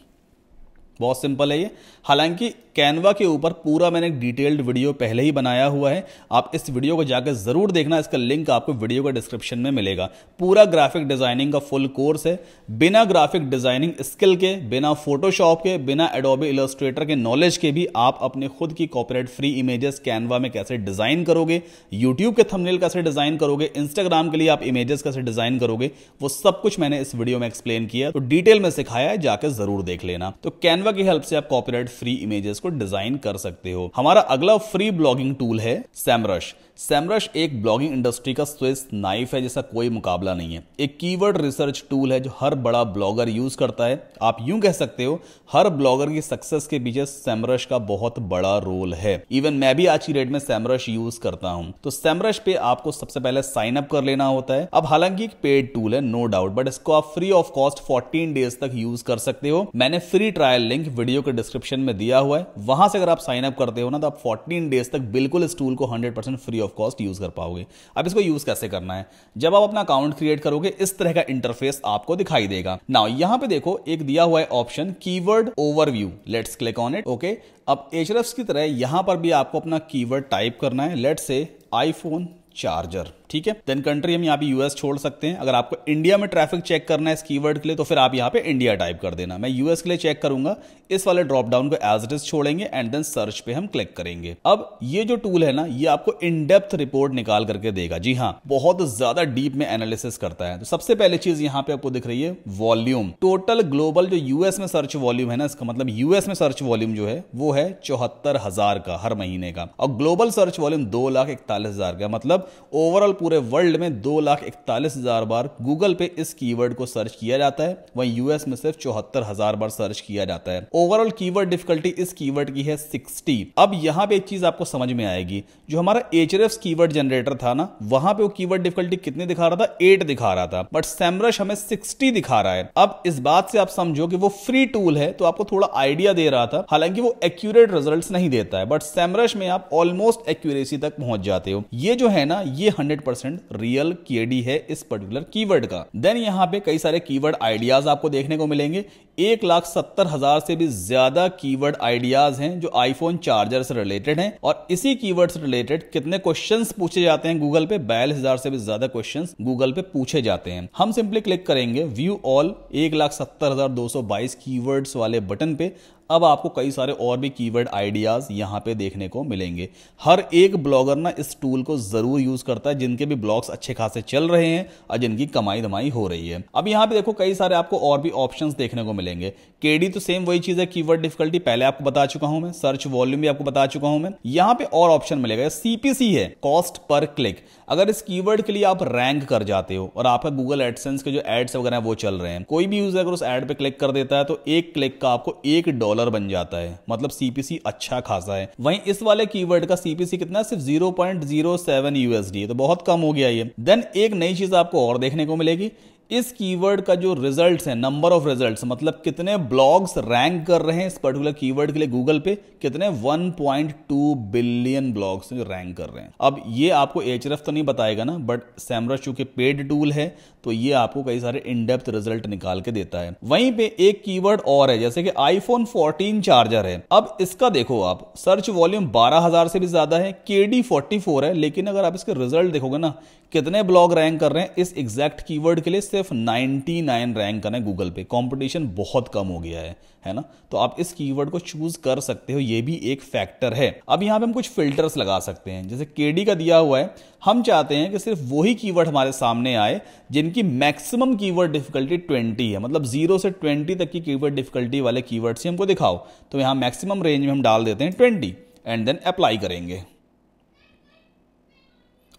बहुत सिंपल है ये हालांकि कैनवा के ऊपर पूरा मैंने एक डिटेल्ड वीडियो पहले ही बनाया हुआ है आप इस वीडियो को जाकर ज़रूर देखना इसका लिंक आपको वीडियो के डिस्क्रिप्शन में मिलेगा पूरा ग्राफिक डिज़ाइनिंग का फुल कोर्स है बिना ग्राफिक डिज़ाइनिंग स्किल के बिना फोटोशॉप के बिना एडोबे इलस्ट्रेटर के नॉलेज के भी आप अपने खुद की कॉपरेट फ्री इमेजेस कैनवा में कैसे डिज़ाइन करोगे यूट्यूब के थमनेल कैसे डिज़ाइन करोगे इंस्टाग्राम के लिए आप इमेजेस कैसे डिज़ाइन करोगे वो सब कुछ मैंने इस वीडियो में एक्सप्लेन किया तो डिटेल में सिखाया है जाकर ज़रूर देख लेना तो कैनवा canva की हेल्प से आप कॉपीराइट फ्री इमेजेस को डिजाइन कर सकते हो हमारा अगला फ्री ब्लॉगिंग टूल है सैमरश सैमरश एक ब्लॉगिंग इंडस्ट्री का स्विस नाइफ है जैसा कोई मुकाबला नहीं है एक कीवर्ड रिसर्च टूल है जो हर बड़ा ब्लॉगर यूज करता है आप यूं कह सकते हो हर ब्लॉगर की सक्सेस के पीछे सैमरश का बहुत बड़ा रोल है इवन मैं भी आज की डेट में सैमरश यूज करता हूं तो सैमरश पे आपको सबसे पहले साइन अप कर लेना होता है अब हालांकि एक पेड टूल है नो डाउट बट इसको आप free of cost fourteen days तक यूज कर सकते हो मैंने फ्री ट्रायल लिंक वीडियो के डिस्क्रिप्शन में दिया हुआ है वहां से अगर आप साइन अप करते हो ना तो आप फोर्टीन डेज तक बिल्कुल इस टूल को hundred free of of cost use कर पाओगे अब इसको यूज़ कैसे करना है जब आप अपना अकाउंट क्रिएट करोगे इस तरह का इंटरफेस आपको दिखाई देगा ना यहां पे देखो एक दिया हुआ है option keyword overview let's click on it okay अब एच की तरह यहां पर भी आपको अपना कीवर्ड टाइप करना है लेट से आईफोन चार्जर ठीक है देन कंट्री हम यहाँ पे यूएस छोड़ सकते हैं अगर आपको इंडिया में ट्रैफिक चेक करना है इस कीवर्ड के लिए तो फिर आप यहाँ पे इंडिया टाइप कर देना मैं यूएस के लिए चेक करूंगा इस वाले ड्रॉप डाउन को एज इट इज छोड़ेंगे एंड देन सर्च पे हम क्लिक करेंगे अब ये जो टूल है ना ये आपको इन डेप्थ रिपोर्ट निकाल करके देगा जी हाँ बहुत ज्यादा डीप में एनालिसिस करता है तो सबसे पहले चीज यहाँ पे आपको दिख रही है वॉल्यूम टोटल ग्लोबल जो यूएस में सर्च वॉल्यूम है ना इसका मतलब यूएस में सर्च वॉल्यूम जो है वो है चौहत्तर हजार का हर महीने का और ग्लोबल सर्च वॉल्यूम दो लाख इकतालीस हजार का मतलब ओवरऑल पूरे वर्ल्ड में दो लाख इकतालीस हजार बार गूगल पे इस कीवर्ड को सर्च किया जाता है वहीं यूएस में सिर्फ चौहत्तर हजार बार सर्च किया जाता है ओवरऑल कीवर्ड डिफिकल्टी इस कीवर्ड की है सिक्सटी अब यहाँ पे एक चीज आपको समझ में आएगी जो हमारा एच कीवर्ड जनरेटर था ना वहां पे वो कीवर्ड डिफिकल्टी कितनी दिखा रहा था एट दिखा रहा था बट सैमरश हमें सिक्सटी दिखा रहा है अब इस बात से आप समझो कि वो फ्री टूल है तो आपको थोड़ा आइडिया दे रहा था हालांकि वो एक्यूरेट रिजल्ट नहीं देता है बट सैमरश में आप ऑलमोस्ट एक्यूरेसी तक पहुंच जाते हो ये जो है ना ये हंड्रेड परसेंट रियल के है इस पर्टिकुलर कीवर्ड का देन यहाँ पे कई सारे कीवर्ड आइडियाज आपको देखने को मिलेंगे एक लाख सत्तर हजार से भी ज्यादा कीवर्ड आइडियाज हैं जो आईफोन चार्जर से रिलेटेड हैं और इसी कीवर्ड से रिलेटेड कितने क्वेश्चन पूछे जाते हैं गूगल पे बयालीस हजार से भी ज्यादा क्वेश्चन गूगल पे पूछे जाते हैं हम सिंपली क्लिक करेंगे व्यू ऑल एक लाख सत्तर हजार दो सौ बाईस कीवर्ड्स वाले बटन पे अब आपको कई सारे और भी कीवर्ड आइडियाज यहाँ पे देखने को मिलेंगे हर एक ब्लॉगर ना इस टूल को जरूर यूज करता है जिनके भी ब्लॉग्स अच्छे खासे चल रहे हैं और जिनकी कमाई धमाई हो रही है अब यहाँ पे देखो कई सारे आपको और भी ऑप्शंस देखने को मिलेंगे मिलेंगे केडी तो सेम वही चीज है कीवर्ड डिफिकल्टी पहले आपको बता चुका हूं मैं सर्च वॉल्यूम भी आपको बता चुका हूं मैं यहां पे और ऑप्शन मिलेगा सीपीसी है कॉस्ट पर क्लिक अगर इस कीवर्ड के लिए आप रैंक कर जाते हो और आपका गूगल एडसेंस के जो एड्स वगैरह वो चल रहे हैं कोई भी यूजर अगर उस एड पे क्लिक कर देता है तो एक क्लिक का आपको एक डॉलर बन जाता है मतलब सीपीसी अच्छा खासा है वहीं इस वाले कीवर्ड का सीपीसी कितना सिर्फ zero point zero seven USD तो बहुत कम हो गया ये देन एक नई चीज आपको और देखने को मिलेगी इस कीवर्ड का जो रिजल्ट्स है नंबर ऑफ रिजल्ट्स मतलब कितने ब्लॉग्स रैंक कर रहे हैं इस पर्टिकुलर कीवर्ड के लिए गूगल पे कितने 1.2 बिलियन ब्लॉग्स जो रैंक कर रहे हैं अब ये आपको एच तो नहीं बताएगा ना बट सैमरा चूंकि पेड टूल है तो ये आपको कई सारे इनडेप्थ रिजल्ट निकाल के देता है वहीं पे एक कीवर्ड और है जैसे कि आईफोन 14 चार्जर है अब इसका देखो आप सर्च वॉल्यूम 12000 से भी ज्यादा है के डी है लेकिन अगर आप इसके रिजल्ट देखोगे ना कितने ब्लॉग रैंक कर रहे हैं इस एग्जैक्ट कीवर्ड के लिए सिर्फ 99 रैंक करें गूगल पे कंपटीशन बहुत कम हो गया है है ना तो आप इस कीवर्ड को चूज कर सकते हो ये भी एक फैक्टर है अब यहाँ पे हम कुछ फिल्टर्स लगा सकते हैं जैसे केडी का दिया हुआ है हम चाहते हैं कि सिर्फ वही कीवर्ड हमारे सामने आए जिनकी मैक्सिमम कीवर्ड डिफिकल्टी 20 है मतलब 0 से 20 तक की कीवर्ड डिफिकल्टी वाले कीवर्ड्स ही हमको दिखाओ तो यहां मैक्सिमम रेंज में हम डाल देते हैं 20 एंड देन अप्लाई करेंगे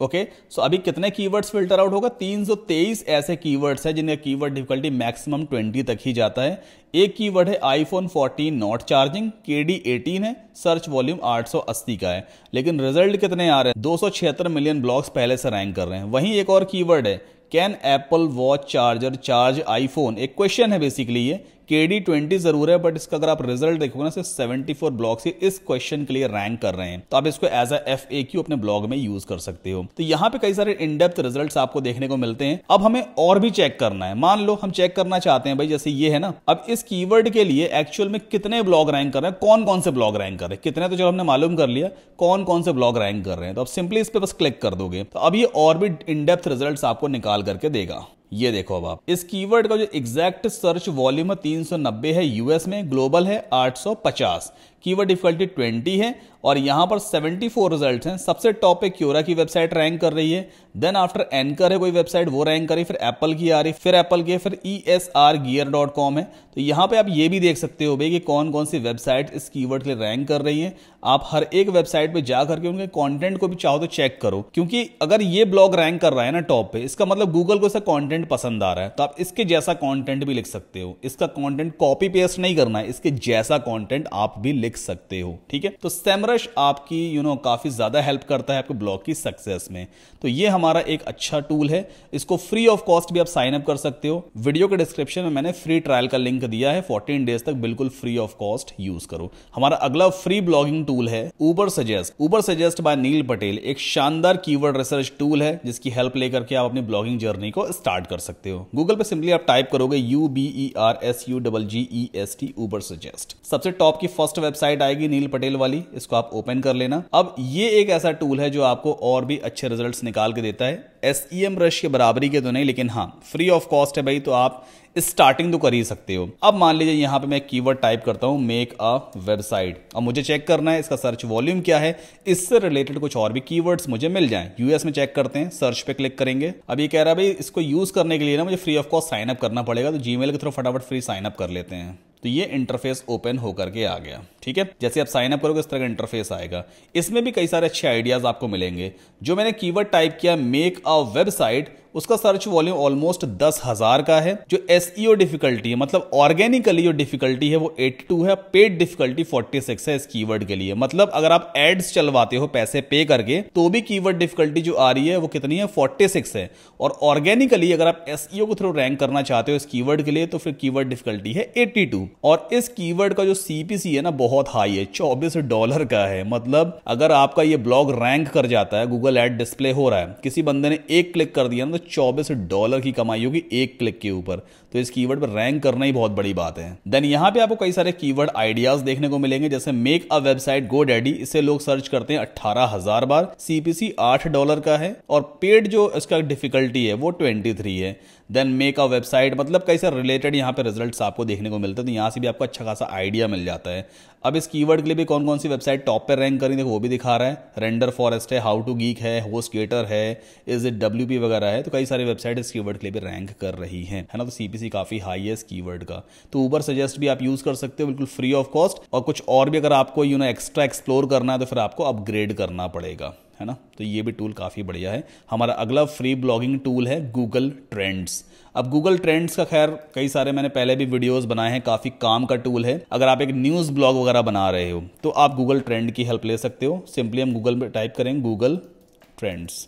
ओके okay? सो so, अभी कितने कीवर्ड्स फिल्टर आउट होगा 323 ऐसे कीवर्ड्स हैं जिनका कीवर्ड डिफिकल्टी मैक्सिमम 20 तक ही जाता है एक कीवर्ड है iPhone 14 not charging K D eighteen है सर्च वॉल्यूम 880 का है लेकिन रिजल्ट कितने आ रहे हैं दो मिलियन ब्लॉग्स पहले से रैंक कर रहे हैं वहीं एक और कीवर्ड है can Apple watch charger charge iPhone एक क्वेश्चन है बेसिकली ये के डी ट्वेंटी जरूर है बट इसका अगर आप रिजल्ट देखोगे ना सिर्फ सेवेंटी फोर ब्लॉक से इस क्वेश्चन के लिए रैंक कर रहे हैं तो आप इसको एज एफ ए क्यू अपने ब्लॉग में यूज कर सकते हो तो यहाँ पे कई सारे इनडेप्थ रिजल्ट आपको देखने को मिलते हैं अब हमें और भी चेक करना है मान लो हम चेक करना चाहते हैं भाई जैसे ये है ना अब इस की के लिए एक्चुअल में कितने ब्लॉग रैंक कर रहे हैं कौन कौन से ब्लॉग रैंक कर रहे हैं कितने तो चलो हमने मालूम कर लिया कौन कौन से ब्लॉग रैंक कर रहे हैं तो आप सिंपली इस पर बस क्लिक कर दोगे तो अब ये और भी इनडेप्थ रिजल्ट आपको निकाल करके देगा ये देखो अब आप इस कीवर्ड का जो एग्जैक्ट सर्च वॉल्यूम है 390 है यूएस में ग्लोबल है 850 कीवर्ड डिफिकल्टी 20 है और यहाँ पर 74 रिजल्ट्स हैं सबसे टॉप पे क्योरा की वेबसाइट रैंक कर रही है देन आफ्टर एनकर है कोई वेबसाइट वो रैंक करी फिर एप्पल की आ रही फिर एप्पल की फिर E S R gear dot com है तो यहाँ पे आप ये भी देख सकते हो भाई कि कौन कौन सी वेबसाइट इस कीवर्ड के लिए रैंक कर रही है आप हर एक वेबसाइट पर जा करके उनके कॉन्टेंट को भी चाहो तो चेक करो क्योंकि अगर ये ब्लॉग रैंक कर रहा है ना टॉप पे इसका मतलब गूगल को इसका कॉन्टेंट पसंद आ रहा है तो आप इसके जैसा कॉन्टेंट भी लिख सकते हो इसका कॉन्टेंट कॉपी पेस्ट नहीं करना है इसके जैसा कॉन्टेंट आप भी लिख लिख सकते हो ठीक है तो सेमरश आपकी यू you नो know, काफ़ी ज़्यादा हेल्प करता है आपके ब्लॉग की सक्सेस में तो ये हमारा एक अच्छा टूल है इसको फ्री ऑफ कॉस्ट भी आप साइन अप कर सकते हो वीडियो के डिस्क्रिप्शन में मैंने फ्री ट्रायल का लिंक दिया है फोर्टीन डेज तक बिल्कुल फ्री ऑफ कॉस्ट यूज करो हमारा अगला फ्री ब्लॉगिंग टूल है Ubersuggest Ubersuggest by Neil Patel एक शानदार कीवर्ड रिसर्च टूल है जिसकी हेल्प लेकर के आप अपनी ब्लॉगिंग जर्नी को स्टार्ट कर सकते हो गूगल पर सिंपली आप टाइप करोगे U B R S U double G E S T Ubersuggest सबसे टॉप की फर्स्ट वेबसाइट वेबसाइट आएगी नील पटेल वाली इसको आप ओपन कर लेना अब ये एक ऐसा टूल है जो आपको और भी अच्छे रिजल्ट निकाल के देता है एस ई एम रश के बराबरी के तो नहीं लेकिन हाँ फ्री ऑफ कॉस्ट है भाई तो आप स्टार्टिंग तो कर ही सकते हो अब मान लीजिए यहां पे मैं कीवर्ड टाइप करता हूं मेक अ वेबसाइट अब मुझे चेक करना है इसका सर्च वॉल्यूम क्या है इससे रिलेटेड कुछ और भी कीवर्ड्स मुझे मिल जाए यूएस में चेक करते हैं सर्च पे क्लिक करेंगे अब ये कह रहा है भाई इसको यूज करने के लिए ना मुझे free of cost sign up करना पड़ेगा तो जीमेल के थ्रू फटाफट फ्री साइन अप कर लेते हैं तो ये इंटरफेस ओपन होकर के आ गया ठीक है जैसे आप साइन अप करोगे इस तरह का इंटरफेस आएगा इसमें भी कई सारे अच्छे आइडियाज आपको मिलेंगे जो मैंने कीवर्ड टाइप किया मेक अ वेबसाइट उसका सर्च वॉल्यूम ऑलमोस्ट दस हजार का है जो एस डिफिकल्टी e है मतलब ऑर्गेनिकली जो डिफिकल्टी है वो 82 है पेड डिफिकल्टी 46 है इस कीवर्ड के लिए मतलब अगर आप एड्स चलवाते हो पैसे पे करके तो भी कीवर्ड डिफिकल्टी जो आ रही है वो कितनी है फोर्टी है और ऑर्गेनिकली अगर आप एस e को थ्रू रैंक करना चाहते हो इस कीवर्ड के लिए तो फिर कीवर्ड डिफिकल्टी है एट्टी और इस कीवर्ड का जो सीपीसी है ना बहुत हाई है चौबीस डॉलर का है मतलब अगर आपका ये ब्लॉग रैंक कर जाता है गूगल एड डिस्प्ले हो रहा है किसी बंदे ने एक क्लिक कर दिया ना तो चौबीस डॉलर की कमाई होगी एक क्लिक के ऊपर तो इस कीवर्ड पर रैंक करना ही बहुत बड़ी बात है देन यहाँ पे आपको कई सारे कीवर्ड आइडियाज देखने को मिलेंगे जैसे make a website GoDaddy इसे लोग सर्च करते हैं अट्ठारह हजार बार सीपीसी आठ डॉलर का है और पेड जो इसका डिफिकल्टी है वो ट्वेंटी है देन मेक अ वेबसाइट मतलब कई सारे रिलेटेड यहाँ पे रिजल्ट्स आपको देखने को मिलते हैं तो यहाँ से भी आपको अच्छा खासा आइडिया मिल जाता है अब इस कीवर्ड के लिए भी कौन कौन सी वेबसाइट टॉप पर रैंक करी देखो वो भी दिखा रहे हैं रेंडर फॉरेस्ट है हाउ टू गीक है वो स्केटर है इज इट डब्ल्यू वगैरह है तो कई सारी वेबसाइट इस कीवर्ड के लिए भी रैंक कर रही है है ना तो सीपीसी काफ़ी हाई है इस कीवर्ड का तो ऊबर सजेस्ट भी आप यूज़ कर सकते हो बिल्कुल फ्री ऑफ कॉस्ट और कुछ और भी अगर आपको यू नो एक्स्ट्रा एक्सप्लोर करना है तो फिर आपको अपग्रेड करना पड़ेगा है ना तो ये भी टूल काफ़ी बढ़िया है हमारा अगला फ्री ब्लॉगिंग टूल है गूगल ट्रेंड्स अब गूगल ट्रेंड्स का खैर कई सारे मैंने पहले भी वीडियोस बनाए हैं काफ़ी काम का टूल है अगर आप एक न्यूज़ ब्लॉग वगैरह बना रहे हो तो आप गूगल ट्रेंड की हेल्प ले सकते हो सिंपली हम गूगल पर टाइप करें गूगल ट्रेंड्स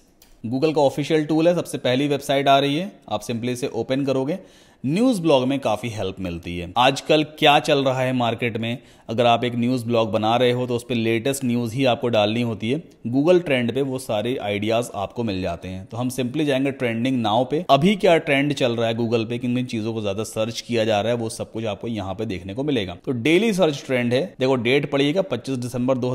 गूगल का ऑफिशियल टूल है सबसे पहली वेबसाइट आ रही है आप सिंपली इसे ओपन करोगे न्यूज ब्लॉग में काफी हेल्प मिलती है आजकल क्या चल रहा है मार्केट में अगर आप एक न्यूज ब्लॉग बना रहे हो तो उस पर लेटेस्ट न्यूज ही आपको डालनी होती है गूगल ट्रेंड पे वो सारे आइडियाज आपको मिल जाते हैं तो हम सिंपली जाएंगे ट्रेंडिंग नाव पे अभी क्या ट्रेंड चल रहा है गूगल पे किन किन चीजों को ज्यादा सर्च किया जा रहा है वो सब कुछ आपको यहाँ पे देखने को मिलेगा तो डेली सर्च ट्रेंड है देखो डेट पड़िएगा पच्चीस दिसंबर दो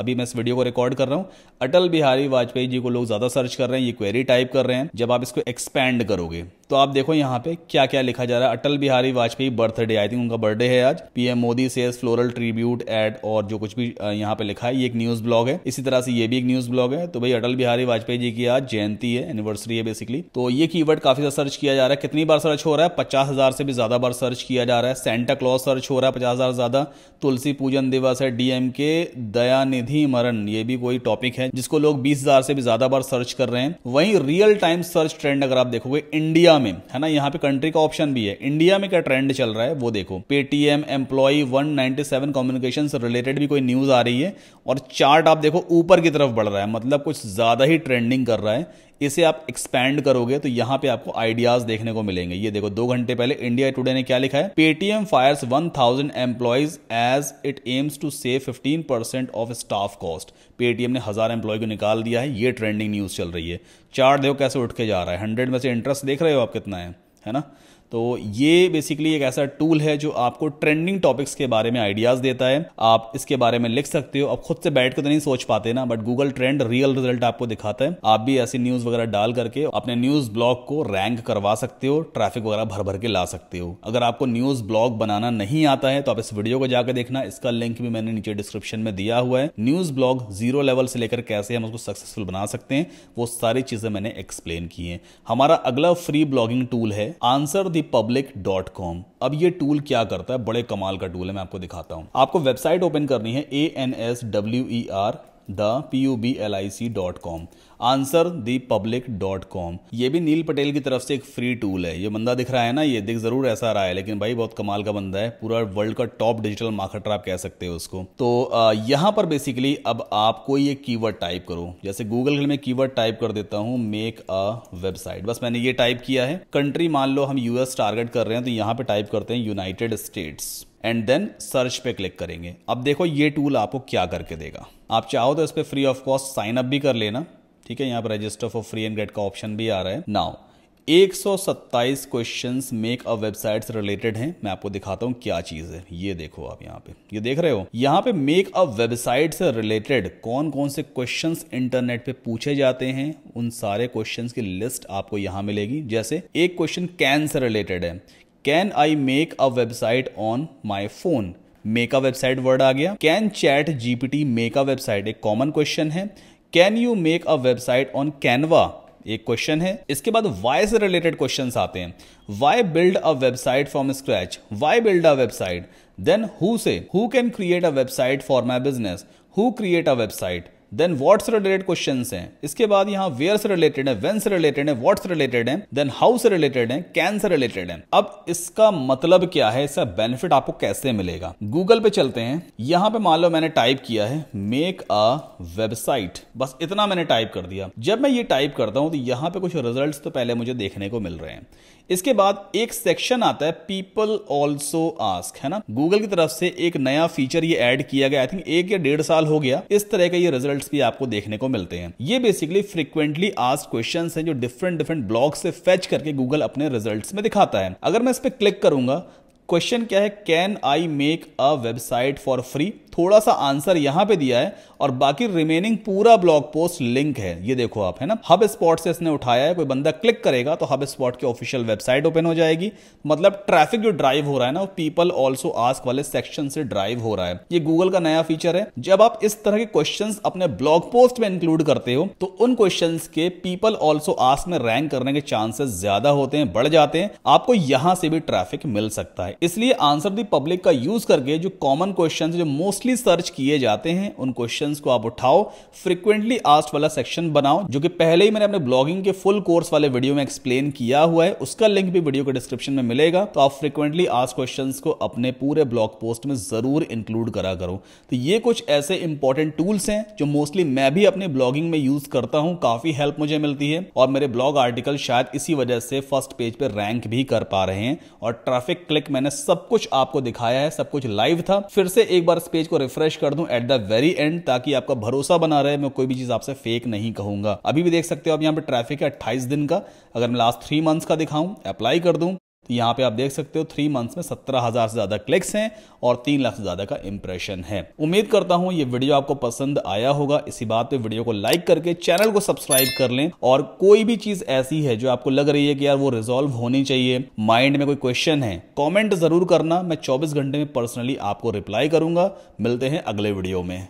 अभी मैं इस वीडियो को रिकॉर्ड कर रहा हूँ अटल बिहारी वाजपेयी जी को लोग ज्यादा सर्च कर रहे हैं ये क्वेरी टाइप कर रहे हैं जब आप इसको एक्सपैंड करोगे तो आप देखो यहाँ पे क्या क्या क्या लिखा जा रहा है Atal Bihari Vajpayee birthday I think उनका बर्थडे है आज पीएम मोदी से फ्लोरल ट्रिब्यूट एड और जो कुछ भी यहाँ पे लिखा है ये एक न्यूज ब्लॉग है इसी तरह से ये भी एक न्यूज ब्लॉग है तो भाई अटल बिहारी वाजपेयी जी की आज जयंती है एनिवर्सरी है बेसिकली तो ये की काफी ज्यादा सर्च किया जा रहा है कितनी बार सर्च हो रहा है पचास से भी ज्यादा बार सर्च किया जा रहा है सेंटा क्लॉज सर्च हो रहा है पचास हजार ज्यादा तुलसी पूजन दिवस है डीएम डीएमके दयानिधि मरण ये भी कोई टॉपिक है जिसको लोग बीस से भी ज्यादा बार सर्च कर रहे हैं वहीं रियल टाइम सर्च ट्रेंड अगर आप देखोगे इंडिया में है ना यहाँ पे कंट्री का ऑप्शन भी है इंडिया में क्या ट्रेंड चल रहा है वो देखो पेटीएम एम्प्लॉय 197 कम्युनिकेशन से रिलेटेड भी कोई न्यूज आ रही है और चार्ट आप देखो ऊपर की तरफ बढ़ रहा है मतलब कुछ ज्यादा ही ट्रेंडिंग कर रहा है इसे आप एक्सपैंड करोगे तो यहां पे आपको आइडियाज देखने को मिलेंगे ये देखो दो घंटे पहले इंडिया टुडे ने क्या लिखा है Paytm fire one thousand employees as it aims to save fifteen percent of staff cost Paytm ने हजार एम्प्लॉय को निकाल दिया है ये ट्रेंडिंग न्यूज चल रही है चार्ट देखो कैसे उठ के जा रहा है हंड्रेड में से इंटरेस्ट देख रहे हो आप कितना है है ना तो ये बेसिकली एक ऐसा टूल है जो आपको ट्रेंडिंग टॉपिक्स के बारे में आइडियाज देता है आप इसके बारे में लिख सकते हो आप खुद से बैठ के तो नहीं सोच पाते ना but Google trend real result आपको दिखाता है आप भी ऐसी न्यूज वगैरह डाल करके अपने न्यूज ब्लॉग को रैंक करवा सकते हो ट्रैफिक वगैरह भर भर के ला सकते हो अगर आपको न्यूज ब्लॉग बनाना नहीं आता है तो आप इस वीडियो को जाकर देखना इसका लिंक भी मैंने नीचे डिस्क्रिप्शन में दिया हुआ है न्यूज ब्लॉग जीरो लेवल से लेकर कैसे हम उसको सक्सेसफुल बना सकते हैं वो सारी चीजें मैंने एक्सप्लेन की है हमारा अगला फ्री ब्लॉगिंग टूल है answer the public dot com अब ये टूल क्या करता है बड़े कमाल का टूल है मैं आपको दिखाता हूं आपको वेबसाइट ओपन करनी है A N S W E R the P U B L I C dot com answer the public dot com ये भी नील पटेल की तरफ से एक फ्री टूल है ये बंदा दिख रहा है ना ये दिख जरूर ऐसा रहा है लेकिन भाई बहुत कमाल का बंदा है पूरा वर्ल्ड का टॉप डिजिटल मार्केटर आप कह सकते हो उसको तो यहाँ पर बेसिकली अब आपको ये कीवर्ड टाइप करो जैसे गूगल में कीवर्ड टाइप कर देता हूँ मेक अ वेबसाइट बस मैंने ये टाइप किया है कंट्री मान लो हम यूएस टारगेट कर रहे हैं तो यहाँ पे टाइप करते हैं United States and then search पे क्लिक करेंगे अब देखो ये टूल आपको क्या करके देगा आप चाहो तो इस पर free of cost sign up भी कर लेना ठीक है यहाँ पर register for free and get का ऑप्शन भी आ रहा है now 127 questions make a websites related हैं मैं आपको दिखाता हूँ क्या चीज है ये देखो आप यहाँ पे ये देख रहे हो यहाँ पे मेक अ वेबसाइट से रिलेटेड कौन कौन से क्वेश्चंस इंटरनेट पे पूछे जाते हैं उन सारे क्वेश्चंस की लिस्ट आपको यहाँ मिलेगी जैसे एक क्वेश्चन कैन से रिलेटेड है can I make a website on my phone make a website word आ गया can ChatGPT make a website एक कॉमन क्वेश्चन है can you make a website on Canva एक क्वेश्चन है इसके बाद वाई से रिलेटेड क्वेश्चन आते हैं why build a website from scratch why build a website then who से who can create a website for my business who create a website then what's related question हैं इसके बाद यहाँ where से related है when से related है what's related है देन हाउ से रिलेटेड है कैन से रिलेटेड है अब इसका मतलब क्या है इसका बेनिफिट आपको कैसे मिलेगा गूगल पे चलते हैं यहाँ पे मान लो मैंने टाइप किया है मेक अ वेबसाइट बस इतना मैंने टाइप कर दिया जब मैं ये टाइप करता हूँ तो यहाँ पे कुछ रिजल्ट तो पहले मुझे देखने को मिल रहे हैं इसके बाद एक सेक्शन आता है पीपल ऑल्सो आस्क है ना गूगल की तरफ से एक नया फीचर ये ऐड किया गया आई थिंक एक या डेढ़ साल हो गया इस तरह के ये रिजल्ट्स भी आपको देखने को मिलते हैं ये बेसिकली फ्रीक्वेंटली आस्क क्वेश्चन है जो डिफरेंट डिफरेंट ब्लॉग से फेच करके गूगल अपने रिजल्ट में दिखाता है अगर मैं इस पर क्लिक करूंगा क्वेश्चन क्या है can I make a website for free थोड़ा सा आंसर यहां पे दिया है और बाकी रिमेनिंग पूरा ब्लॉग पोस्ट लिंक है ये देखो आप है ना हब स्पॉट से इसने उठाया है कोई बंदा क्लिक करेगा तो हब स्पॉट की ऑफिशियल वेबसाइट ओपन हो जाएगी मतलब ट्रैफिक जो ड्राइव हो रहा है ना पीपल ऑल्सो आस्क वाले सेक्शन से ड्राइव हो रहा है ये गूगल का नया फीचर है जब आप इस तरह के क्वेश्चन अपने ब्लॉग पोस्ट में इंक्लूड करते हो तो उन क्वेश्चन के पीपल ऑल्सो आस्क में रैंक करने के चांसेस ज्यादा होते हैं बढ़ जाते हैं आपको यहां से भी ट्रैफिक मिल सकता है है इसलिए आंसर दी पब्लिक का यूज करके जो कॉमन क्वेश्चन जो मोस्टली सर्च किए जाते हैं उन क्वेश्चन को आप उठाओ फ्रिक्वेंटली आस्ट वाला सेक्शन बनाओ जो कि पहले ही मैंने अपने ब्लॉगिंग के फुल कोर्स वाले वीडियो में एक्सप्लेन किया हुआ है उसका लिंक भी वीडियो के डिस्क्रिप्शन में मिलेगा तो आप फ्रिक्वेंटली आस्ट क्वेश्चन को अपने पूरे ब्लॉग पोस्ट में जरूर इंक्लूड करा करो तो ये कुछ ऐसे इंपॉर्टेंट टूल्स हैं जो मोस्टली मैं भी अपने ब्लॉगिंग में यूज करता हूँ काफी हेल्प मुझे मिलती है और मेरे ब्लॉग आर्टिकल शायद इसी वजह से फर्स्ट पेज पर रैंक भी कर पा रहे हैं और ट्रैफिक क्लिक मैंने मैंने सब कुछ आपको दिखाया है सब कुछ लाइव था फिर से एक बार इस पेज को रिफ्रेश कर दूं एट द वेरी एंड ताकि आपका भरोसा बना रहे मैं कोई भी चीज आपसे फेक नहीं कहूंगा अभी भी देख सकते हो आप यहाँ पे ट्रैफिक है अट्ठाईस दिन का अगर मैं लास्ट थ्री मंथ्स का दिखाऊं अप्लाई कर दूं तो यहाँ पे आप देख सकते हो थ्री मंथ्स में सत्रह हजार से ज्यादा क्लिक्स हैं और तीन लाख से ज्यादा का इंप्रेशन है उम्मीद करता हूँ ये वीडियो आपको पसंद आया होगा इसी बात पे वीडियो को लाइक करके चैनल को सब्सक्राइब कर लें और कोई भी चीज ऐसी है जो आपको लग रही है कि यार वो रिजोल्व होनी चाहिए माइंड में कोई क्वेश्चन है कॉमेंट जरूर करना मैं चौबीस घंटे में पर्सनली आपको रिप्लाई करूंगा मिलते हैं अगले वीडियो में